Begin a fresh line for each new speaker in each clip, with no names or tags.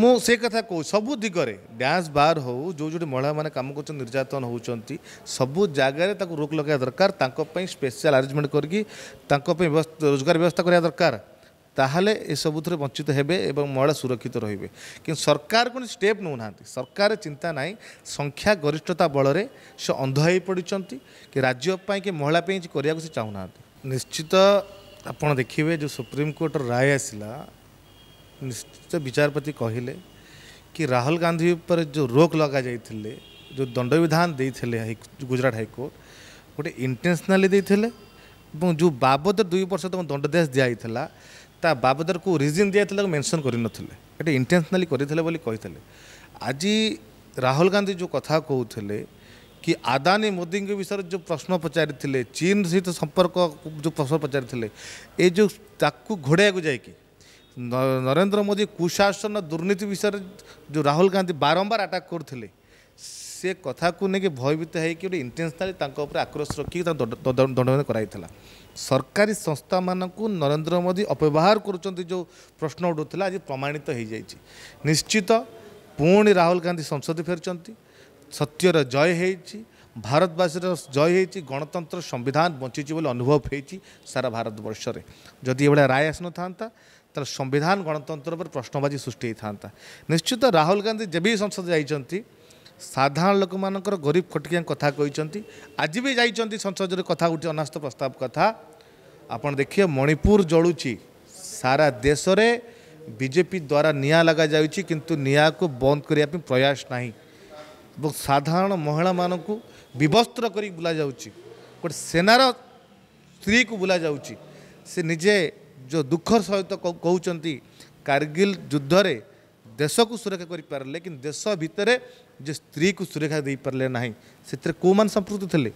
ମୁଁ ସେ କଥା କହୁ ସବୁ ଦିଗରେ ଡ୍ୟାନ୍ସ ବାର୍ ହେଉ ଯେଉଁ ଯେଉଁଠି ମହିଳାମାନେ କାମ କରୁଛନ୍ତି ନିର୍ଯାତନ ହେଉଛନ୍ତି ସବୁ ଜାଗାରେ ତାକୁ ରୋକ ଲଗାଇବା ଦରକାର ତାଙ୍କ ପାଇଁ ସ୍ପେଶାଲ ଆରେଞ୍ଜମେଣ୍ଟ କରିକି ତାଙ୍କ ପାଇଁ ରୋଜଗାର ବ୍ୟବସ୍ଥା କରିବା ଦରକାର ତାହେଲେ ଏସବୁଥିରେ ବଞ୍ଚିତ ହେବେ ଏବଂ ମହିଳା ସୁରକ୍ଷିତ ରହିବେ କିନ୍ତୁ ସରକାର କୌଣସି ଷ୍ଟେପ୍ ନେଉନାହାନ୍ତି ସରକାର ଚିନ୍ତା ନାହିଁ ସଂଖ୍ୟା ଗରିଷ୍ଠତା ବଳରେ ସେ ଅନ୍ଧ ହୋଇପଡ଼ିଛନ୍ତି କି ରାଜ୍ୟ ପାଇଁ କି ମହିଳା ପାଇଁ କରିବାକୁ ସେ ଚାହୁଁନାହାନ୍ତି ନିଶ୍ଚିତ ଆପଣ ଦେଖିବେ ଯେଉଁ ସୁପ୍ରିମକୋର୍ଟର ରାୟ ଆସିଲା ନିଶ୍ଚିତ ବିଚାରପତି କହିଲେ କି ରାହୁଲ ଗାନ୍ଧୀ ଉପରେ ଯେଉଁ ରୋକ ଲଗାଯାଇଥିଲେ ଯେଉଁ ଦଣ୍ଡବିଧାନ ଦେଇଥିଲେ ଗୁଜୁରାଟ ହାଇକୋର୍ଟ ଗୋଟେ ଇଣ୍ଟେନ୍ସନାଲି ଦେଇଥିଲେ ଏବଂ ଯେଉଁ ବାବଦରେ ଦୁଇ ବର୍ଷ ତାଙ୍କୁ ଦଣ୍ଡାଦେଶ ଦିଆଯାଇଥିଲା ତା ବାବଦରେ କେଉଁ ରିଜିନ୍ ଦିଆଯାଇଥିଲା ତାକୁ ମେନ୍ସନ୍ କରିନଥିଲେ ଏଇଟା ଇଣ୍ଟେନ୍ସନାଲି କରିଥିଲେ ବୋଲି କହିଥିଲେ ଆଜି ରାହୁଲ ଗାନ୍ଧୀ ଯେଉଁ କଥା କହୁଥିଲେ କି ଆଦାନୀ ମୋଦିଙ୍କ ବିଷୟରେ ଯେଉଁ ପ୍ରଶ୍ନ ପଚାରିଥିଲେ ଚୀନ୍ ସହିତ ସମ୍ପର୍କ ଯେଉଁ ପ୍ରଶ୍ନ ପଚାରିଥିଲେ ଏ ଯେଉଁ ତାକୁ ଘୋଡ଼ାଇବାକୁ ଯାଇକି নরেন্দ্র মোদি কুশাসন দুর্নীতি বিষয়ে যে রাহুল গান্ধী বারম্বার আটাক করলে সে কথা নিয়ে ভয়ভীত হয়েকি গোটে ইন্টেনসনালি তাঁর উপরে আক্রোশ রক্ষি তা দণ্ডবিধান করাইলা সরকারি সংস্থা মানুষ নরেন্দ্র মোদি অপব্যবহার করছেন যে প্রশ্ন উঠুলে আজ প্রমাণিত হয়ে যাই নিশ্চিত পুঁ রাহুল গান্ধী সংসদ ফেছেন সত্যর জয় হয়েছি ভারতবাসীর জয় হয়েছি গণতন্ত্র সংবিধান বঞ্চিছি বলে অনুভব হয়েছি সারা ভারতবর্ষরে যদি এভাবে রায় আসি নথান্তা ତାହେଲେ ସମ୍ବିଧାନ ଗଣତନ୍ତ୍ର ଉପରେ ପ୍ରଶ୍ନବାଚୀ ସୃଷ୍ଟି ହେଇଥାନ୍ତା ନିଶ୍ଚିତ ରାହୁଲ ଗାନ୍ଧୀ ଯେବେ ସଂସଦ ଯାଇଛନ୍ତି ସାଧାରଣ ଲୋକମାନଙ୍କର ଗରିବ ଖଟିକିଆ କଥା କହିଛନ୍ତି ଆଜି ବି ଯାଇଛନ୍ତି ସଂସଦରେ କଥା ଉଠି ଅନାସ୍ତ ପ୍ରସ୍ତାବ କଥା ଆପଣ ଦେଖିବେ ମଣିପୁର ଜଳୁଛି ସାରା ଦେଶରେ ବିଜେପି ଦ୍ୱାରା ନିଆଁ ଲଗାଯାଉଛି କିନ୍ତୁ ନିଆଁକୁ ବନ୍ଦ କରିବା ପାଇଁ ପ୍ରୟାସ ନାହିଁ ଏବଂ ସାଧାରଣ ମହିଳାମାନଙ୍କୁ ବିବସ୍ତ୍ର କରି ବୁଲାଯାଉଛି ଗୋଟେ ସେନାର ସ୍ତ୍ରୀକୁ ବୁଲାଯାଉଛି ସେ ନିଜେ ଯେଉଁ ଦୁଃଖର ସହିତ କହୁଛନ୍ତି କାର୍ଗିଲ ଯୁଦ୍ଧରେ ଦେଶକୁ ସୁରକ୍ଷା କରିପାରିଲେ କିନ୍ତୁ ଦେଶ ଭିତରେ ଯେ ସ୍ତ୍ରୀକୁ ସୁରକ୍ଷା ଦେଇପାରିଲେ ନାହିଁ ସେଥିରେ କେଉଁମାନେ ସମ୍ପୃକ୍ତ ଥିଲେ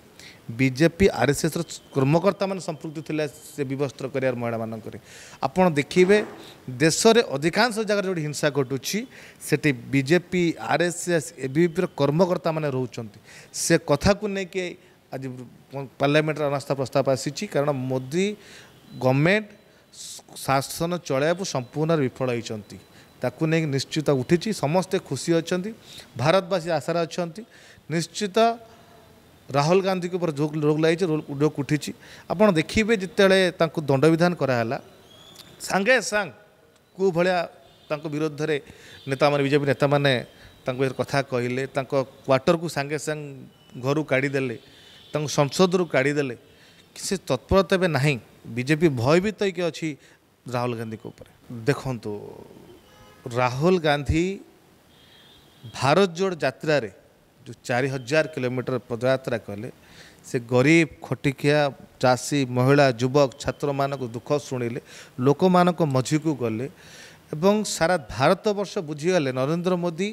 ବିଜେପି ଆର୍ଏସ୍ଏସ୍ର କର୍ମକର୍ତ୍ତାମାନେ ସମ୍ପୃକ୍ତ ଥିଲେ ସେ ବିବସ୍ତ୍ର କରିବାର ମହିଳାମାନଙ୍କରେ ଆପଣ ଦେଖିବେ ଦେଶରେ ଅଧିକାଂଶ ଜାଗାରେ ଯେଉଁଠି ହିଂସା ଘଟୁଛି ସେଠି ବିଜେପି ଆର୍ଏସ୍ଏସ୍ ଏବିଭିପିର କର୍ମକର୍ତ୍ତାମାନେ ରହୁଛନ୍ତି ସେ କଥାକୁ ନେଇକି ଆଜି ପାର୍ଲାମେଣ୍ଟରେ ଅନାସ୍ଥା ପ୍ରସ୍ତାବ ଆସିଛି କାରଣ ମୋଦି ଗଭର୍ଣ୍ଣମେଣ୍ଟ ଶାସନ ଚଳାଇବାକୁ ସମ୍ପୂର୍ଣ୍ଣରେ ବିଫଳ ହୋଇଛନ୍ତି ତାକୁ ନେଇକି ନିଶ୍ଚିତ ଉଠିଛି ସମସ୍ତେ ଖୁସି ଅଛନ୍ତି ଭାରତବାସୀ ଆଶାରେ ଅଛନ୍ତି ନିଶ୍ଚିତ ରାହୁଲ ଗାନ୍ଧୀଙ୍କ ଉପରେ ଯୋଗ ରୋଗ ଲାଗିଛି ରୋଗ ଉଠିଛି ଆପଣ ଦେଖିବେ ଯେତେବେଳେ ତାଙ୍କୁ ଦଣ୍ଡବିଧାନ କରାହେଲା ସାଙ୍ଗେ ସାଙ୍ଗ କେଉଁ ଭଳିଆ ତାଙ୍କ ବିରୋଧରେ ନେତାମାନେ ବିଜେପି ନେତାମାନେ ତାଙ୍କୁ କଥା କହିଲେ ତାଙ୍କ କ୍ୱାର୍ଟରକୁ ସାଙ୍ଗେ ସାଙ୍ଗ ଘରୁ କାଢ଼ିଦେଲେ ତାଙ୍କୁ ସଂସଦରୁ କାଢ଼ିଦେଲେ ସେ ତତ୍ପରତା ଏବେ ନାହିଁ ବିଜେପି ଭୟଭୀତ ହେଇକି ଅଛି ରାହୁଲ ଗାନ୍ଧୀଙ୍କ ଉପରେ ଦେଖନ୍ତୁ ରାହୁଲ ଗାନ୍ଧୀ ଭାରତ ଜୋଡ଼ ଯାତ୍ରାରେ ଯେଉଁ ଚାରି ହଜାର କିଲୋମିଟର ପଦଯାତ୍ରା କଲେ ସେ ଗରିବ ଖଟିକିଆ ଚାଷୀ ମହିଳା ଯୁବକ ଛାତ୍ରମାନଙ୍କୁ ଦୁଃଖ ଶୁଣିଲେ ଲୋକମାନଙ୍କ ମଝିକୁ ଗଲେ ଏବଂ ସାରା ଭାରତବର୍ଷ ବୁଝିଗଲେ ନରେନ୍ଦ୍ର ମୋଦି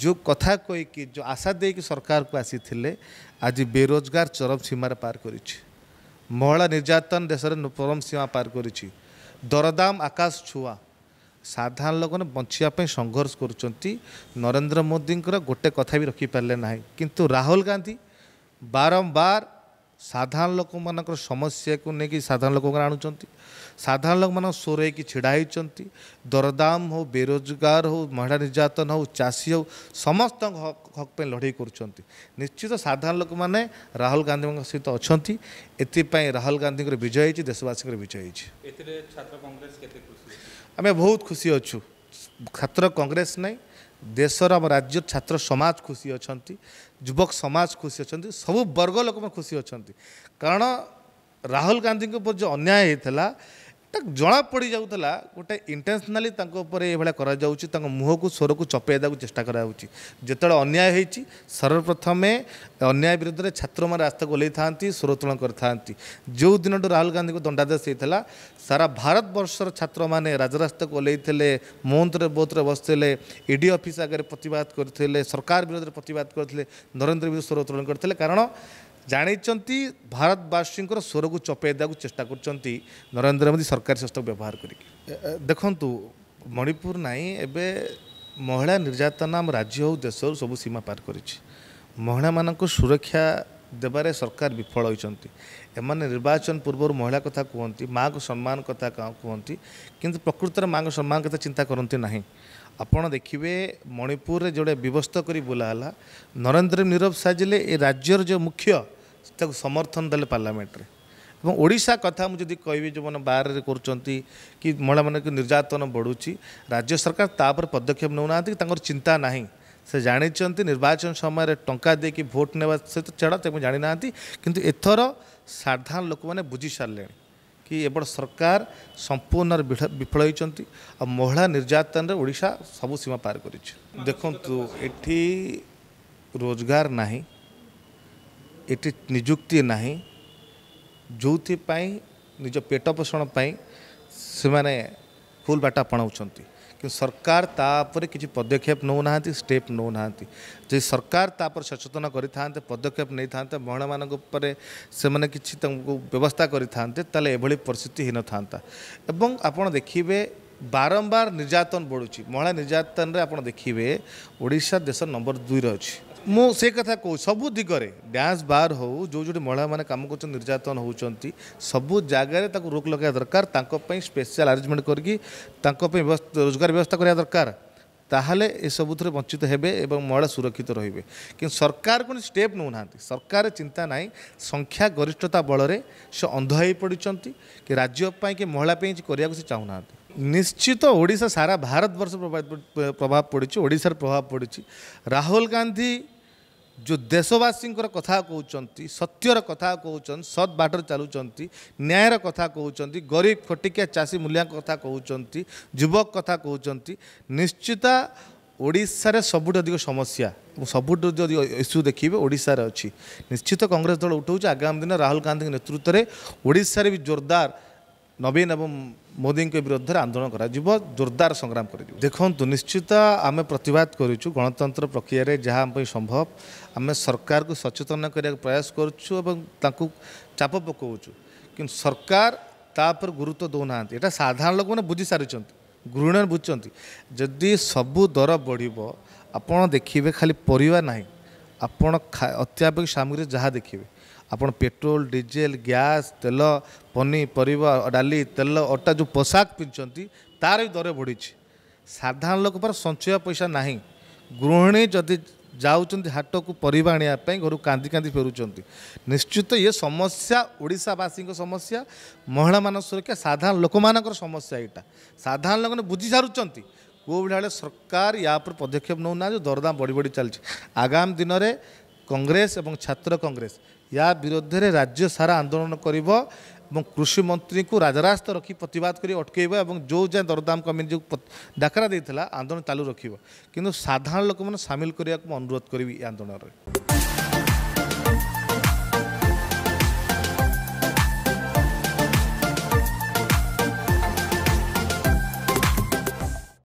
ଯେଉଁ କଥା କହିକି ଯେଉଁ ଆଶା ଦେଇକି ସରକାରକୁ ଆସିଥିଲେ ଆଜି ବେରୋଜଗାର ଚରମ ସୀମାରେ ପାର କରିଛି ମହିଳା ନିର୍ଯାତନ ଦେଶରେ ପରମ ସୀମା ପାର କରିଛି ଦରଦାମ ଆକାଶ ଛୁଆ ସାଧାରଣ ଲୋକମାନେ ବଞ୍ଚିବା ପାଇଁ ସଂଘର୍ଷ କରୁଛନ୍ତି ନରେନ୍ଦ୍ର ମୋଦିଙ୍କର ଗୋଟେ କଥା ବି ରଖିପାରିଲେ ନାହିଁ କିନ୍ତୁ ରାହୁଲ ଗାନ୍ଧୀ ବାରମ୍ବାର ସାଧାରଣ ଲୋକମାନଙ୍କର ସମସ୍ୟାକୁ ନେଇକି ସାଧାରଣ ଲୋକମାନେ ଆଣୁଛନ୍ତି ସାଧାରଣ ଲୋକମାନଙ୍କ ସ୍ୱର ହେଇକି ଛିଡ଼ା ହେଇଛନ୍ତି ଦରଦାମ ହେଉ ବେରୋଜଗାର ହେଉ ମହିଳା ନିର୍ଯାତନା ହେଉ ଚାଷୀ ହେଉ ସମସ୍ତଙ୍କ ହକ୍ ପାଇଁ ଲଢ଼େଇ କରୁଛନ୍ତି ନିଶ୍ଚିତ ସାଧାରଣ ଲୋକମାନେ ରାହୁଲ ଗାନ୍ଧୀଙ୍କ ସହିତ ଅଛନ୍ତି ଏଥିପାଇଁ ରାହୁଲ ଗାନ୍ଧୀଙ୍କର ବିଜୟ ହେଇଛି ଦେଶବାସୀଙ୍କର ବିଜୟ ହେଇଛି ଆମେ ବହୁତ ଖୁସି ଅଛୁ ଛାତ୍ର କଂଗ୍ରେସ ନାହିଁ ଦେଶର ଆମ ରାଜ୍ୟ ଛାତ୍ର ସମାଜ ଖୁସି ଅଛନ୍ତି ଯୁବକ ସମାଜ ଖୁସି ଅଛନ୍ତି ସବୁ ବର୍ଗ ଲୋକମାନେ ଖୁସି ଅଛନ୍ତି କାରଣ ରାହୁଲ ଗାନ୍ଧୀଙ୍କ ଉପରେ ଯେଉଁ ଅନ୍ୟାୟ ହେଇଥିଲା ତାକୁ ଜଣା ପଡ଼ିଯାଉଥିଲା ଗୋଟେ ଇଣ୍ଟେନ୍ସନାଲି ତାଙ୍କ ଉପରେ ଏଇଭଳିଆ କରାଯାଉଛି ତାଙ୍କ ମୁହଁକୁ ସ୍ୱରକୁ ଚପେଇ ଦେବାକୁ ଚେଷ୍ଟା କରାଯାଉଛି ଯେତେବେଳେ ଅନ୍ୟାୟ ହୋଇଛି ସର୍ବପ୍ରଥମେ ଅନ୍ୟାୟ ବିରୁଦ୍ଧରେ ଛାତ୍ରମାନେ ରାସ୍ତାକୁ ଓହ୍ଲେଇଥାନ୍ତି ସ୍ୱରୋତ୍ତୋଳନ କରିଥାନ୍ତି ଯେଉଁ ଦିନଠୁ ରାହୁଲ ଗାନ୍ଧୀଙ୍କୁ ଦଣ୍ଡାଦେଶ ହେଇଥିଲା ସାରା ଭାରତ ବର୍ଷର ଛାତ୍ରମାନେ ରାଜରାସ୍ତାକୁ ଓହ୍ଲାଇଥିଲେ ମୌନ୍ତରେ ବୋଧରେ ବସିଥିଲେ ଇ ଡି ଅଫିସ୍ ଆଗରେ ପ୍ରତିବାଦ କରିଥିଲେ ସରକାର ବିରୋଧରେ ପ୍ରତିବାଦ କରିଥିଲେ ନରେନ୍ଦ୍ର ବି ସ୍ୱରୋତ୍ତୋଳନ କରିଥିଲେ କାରଣ ଜାଣିଛନ୍ତି ଭାରତବାସୀଙ୍କର ସ୍ୱରକୁ ଚପେଇ ଦେବାକୁ ଚେଷ୍ଟା କରୁଛନ୍ତି ନରେନ୍ଦ୍ର ମୋଦି ସରକାରୀ ସଂସ୍ଥାକୁ ବ୍ୟବହାର କରିକି ଦେଖନ୍ତୁ ମଣିପୁର ନାହିଁ ଏବେ ମହିଳା ନିର୍ଯାତନା ଆମ ରାଜ୍ୟ ହେଉ ଦେଶରୁ ସବୁ ସୀମା ପାର କରିଛି ମହିଳାମାନଙ୍କୁ ସୁରକ୍ଷା ଦେବାରେ ସରକାର ବିଫଳ ହୋଇଛନ୍ତି ଏମାନେ ନିର୍ବାଚନ ପୂର୍ବରୁ ମହିଳା କଥା କୁହନ୍ତି ମାଆକୁ ସମ୍ମାନ କଥା କୁହନ୍ତି କିନ୍ତୁ ପ୍ରକୃତରେ ମାଆଙ୍କ ସମ୍ମାନ କଥା ଚିନ୍ତା କରନ୍ତି ନାହିଁ ଆପଣ ଦେଖିବେ ମଣିପୁରରେ ଯେଉଁଟା ବ୍ୟବସ୍ଥା କରି ବୁଲା ହେଲା ନରେନ୍ଦ୍ର ନୀରବ ସାଜିଲେ ଏ ରାଜ୍ୟର ଯେଉଁ ମୁଖ୍ୟ ତାକୁ ସମର୍ଥନ ଦେଲେ ପାର୍ଲାମେଣ୍ଟରେ ଏବଂ ଓଡ଼ିଶା କଥା ମୁଁ ଯଦି କହିବି ଯେଉଁମାନେ ବାହାରେ କରୁଛନ୍ତି କି ମହିଳାମାନଙ୍କୁ ନିର୍ଯାତନ ବଢ଼ୁଛି ରାଜ୍ୟ ସରକାର ତା ଉପରେ ପଦକ୍ଷେପ ନେଉନାହାନ୍ତି କି ତାଙ୍କର ଚିନ୍ତା ନାହିଁ ସେ ଜାଣିଛନ୍ତି ନିର୍ବାଚନ ସମୟରେ ଟଙ୍କା ଦେଇକି ଭୋଟ୍ ନେବା ସହିତ ଛଡ଼ା ତାକୁ ଜାଣିନାହାନ୍ତି କିନ୍ତୁ ଏଥର ସାଧାରଣ ଲୋକମାନେ ବୁଝି ସାରିଲେଣି କି ଏପଟ ସରକାର ସମ୍ପୂର୍ଣ୍ଣ ବିଫଳ ହୋଇଛନ୍ତି ଆଉ ମହିଳା ନିର୍ଯାତନରେ ଓଡ଼ିଶା ସବୁ ସୀମା ପାର କରିଛି ଦେଖନ୍ତୁ ଏଠି ରୋଜଗାର ନାହିଁ ଏଠି ନିଯୁକ୍ତି ନାହିଁ ଯେଉଁଥିପାଇଁ ନିଜ ପେଟ ପୋଷଣ ପାଇଁ ସେମାନେ ଭୁଲ ବାଟ ଆପଣାଉଛନ୍ତି କିନ୍ତୁ ସରକାର ତା ଉପରେ କିଛି ପଦକ୍ଷେପ ନେଉନାହାନ୍ତି ଷ୍ଟେପ୍ ନେଉନାହାନ୍ତି ଯଦି ସରକାର ତା ଉପରେ ସଚେତନ କରିଥାନ୍ତେ ପଦକ୍ଷେପ ନେଇଥାନ୍ତେ ମହିଳାମାନଙ୍କ ଉପରେ ସେମାନେ କିଛି ତାଙ୍କୁ ବ୍ୟବସ୍ଥା କରିଥାନ୍ତେ ତାହେଲେ ଏଭଳି ପରିସ୍ଥିତି ହୋଇନଥାନ୍ତା ଏବଂ ଆପଣ ଦେଖିବେ ବାରମ୍ବାର ନିର୍ଯାତନ ବଢ଼ୁଛି ମହିଳା ନିର୍ଯାତନରେ ଆପଣ ଦେଖିବେ ଓଡ଼ିଶା ଦେଶ ନମ୍ବର ଦୁଇରେ ଅଛି ମୁଁ ସେ କଥା କହୁ ସବୁ ଦିଗରେ ଡ୍ୟାନ୍ସ ବାର୍ ହେଉ ଯେଉଁ ଯେଉଁଠି ମହିଳାମାନେ କାମ କରୁଛନ୍ତି ନିର୍ଯାତନ ହେଉଛନ୍ତି ସବୁ ଜାଗାରେ ତାକୁ ରୋକ ଲଗାଇବା ଦରକାର ତାଙ୍କ ପାଇଁ ସ୍ପେଶାଲ ଆରେଞ୍ଜମେଣ୍ଟ କରିକି ତାଙ୍କ ପାଇଁ ରୋଜଗାର ବ୍ୟବସ୍ଥା କରିବା ଦରକାର ତାହେଲେ ଏସବୁଥିରେ ବଞ୍ଚିତ ହେବେ ଏବଂ ମହିଳା ସୁରକ୍ଷିତ ରହିବେ କିନ୍ତୁ ସରକାର କୌଣସି ଷ୍ଟେପ୍ ନେଉନାହାନ୍ତି ସରକାର ଚିନ୍ତା ନାହିଁ ସଂଖ୍ୟା ଗରିଷ୍ଠତା ବଳରେ ସେ ଅନ୍ଧ ହୋଇ ପଡ଼ିଛନ୍ତି କି ରାଜ୍ୟ ପାଇଁ କି ମହିଳା ପାଇଁ କିଛି କରିବାକୁ ସେ ଚାହୁଁନାହାନ୍ତି ନିଶ୍ଚିତ ଓଡ଼ିଶା ସାରା ଭାରତବର୍ଷ ପ୍ରଭାବ ପଡ଼ିଛି ଓଡ଼ିଶାର ପ୍ରଭାବ ପଡ଼ିଛି ରାହୁଲ ଗାନ୍ଧୀ ଯେଉଁ ଦେଶବାସୀଙ୍କର କଥା କହୁଛନ୍ତି ସତ୍ୟର କଥା କହୁଛନ୍ତି ସତ୍ ବାଟରେ ଚାଲୁଛନ୍ତି ନ୍ୟାୟର କଥା କହୁଛନ୍ତି ଗରିବ ଖଟିକିଆ ଚାଷୀ ମୂଲ୍ୟାଙ୍କ କଥା କହୁଛନ୍ତି ଯୁବକ କଥା କହୁଛନ୍ତି ନିଶ୍ଚିତ ଓଡ଼ିଶାରେ ସବୁଠୁ ଅଧିକ ସମସ୍ୟା ସବୁଠୁ ଯଦି ଇସ୍ୟୁ ଦେଖିବେ ଓଡ଼ିଶାରେ ଅଛି ନିଶ୍ଚିତ କଂଗ୍ରେସ ଦଳ ଉଠାଉଛି ଆଗାମୀ ଦିନ ରାହୁଲ ଗାନ୍ଧୀଙ୍କ ନେତୃତ୍ୱରେ ଓଡ଼ିଶାରେ ବି ଜୋରଦାର ନବୀନ ଏବଂ ମୋଦିଙ୍କ ବିରୋଧରେ ଆନ୍ଦୋଳନ କରାଯିବ ଜୋରଦାର ସଂଗ୍ରାମ କରାଯିବ ଦେଖନ୍ତୁ ନିଶ୍ଚିତ ଆମେ ପ୍ରତିବାଦ କରୁଛୁ ଗଣତନ୍ତ୍ର ପ୍ରକ୍ରିୟାରେ ଯାହା ଆମ ପାଇଁ ସମ୍ଭବ ଆମେ ସରକାରକୁ ସଚେତନ କରିବାକୁ ପ୍ରୟାସ କରୁଛୁ ଏବଂ ତାଙ୍କୁ ଚାପ ପକାଉଛୁ କିନ୍ତୁ ସରକାର ତା ଉପରେ ଗୁରୁତ୍ୱ ଦେଉନାହାନ୍ତି ଏଇଟା ସାଧାରଣ ଲୋକମାନେ ବୁଝିସାରିଛନ୍ତି ଗୃହିଣୀମାନେ ବୁଝୁଛନ୍ତି ଯଦି ସବୁ ଦର ବଢ଼ିବ ଆପଣ ଦେଖିବେ ଖାଲି ପରିବା ନାହିଁ ଆପଣ ଅତ୍ୟାବଶ୍ୟକ ସାମଗ୍ରୀ ଯାହା ଦେଖିବେ ଆପଣ ପେଟ୍ରୋଲ ଡିଜେଲ ଗ୍ୟାସ୍ ତେଲ ପନିପରିବା ଡାଲି ତେଲ ଅଟା ଯେଉଁ ପୋଷାକ ପିନ୍ଧୁଛନ୍ତି ତାର ବି ଦର ବଢ଼ିଛି ସାଧାରଣ ଲୋକ ପାଖରେ ସଞ୍ଚୟ ପଇସା ନାହିଁ ଗୃହିଣୀ ଯଦି ଯାଉଛନ୍ତି ହାଟକୁ ପରିବା ଆଣିବା ପାଇଁ ଘରୁ କାନ୍ଦି କାନ୍ଦି ଫେରୁଛନ୍ତି ନିଶ୍ଚିତ ଇଏ ସମସ୍ୟା ଓଡ଼ିଶାବାସୀଙ୍କ ସମସ୍ୟା ମହିଳାମାନଙ୍କ ସୁରକ୍ଷା ସାଧାରଣ ଲୋକମାନଙ୍କର ସମସ୍ୟା ଏଇଟା ସାଧାରଣ ଲୋକମାନେ ବୁଝି ସାରୁଛନ୍ତି କେଉଁ ଭଳି ସରକାର ୟା ଉପରେ ପଦକ୍ଷେପ ନେଉନାହାନ୍ତି ଦରଦାମ ବଢ଼ି ବଢ଼ି ଚାଲିଛି ଆଗାମୀ ଦିନରେ କଂଗ୍ରେସ ଏବଂ ଛାତ୍ର କଂଗ୍ରେସ ୟା ବିରୁଦ୍ଧରେ ରାଜ୍ୟ ସାରା ଆନ୍ଦୋଳନ କରିବ ଏବଂ କୃଷିମନ୍ତ୍ରୀଙ୍କୁ ରାଜରାସ୍ତ ରଖି ପ୍ରତିବାଦ କରି ଅଟକାଇବ ଏବଂ ଯେଉଁ ଯାଏଁ ଦରଦାମ କମିଟି ଯେଉଁ ଡାକରା ଦେଇଥିଲା ଆନ୍ଦୋଳନ ଚାଲୁ ରଖିବ କିନ୍ତୁ ସାଧାରଣ ଲୋକମାନେ ସାମିଲ କରିବାକୁ ମୁଁ ଅନୁରୋଧ କରିବି ଏ ଆନ୍ଦୋଳନରେ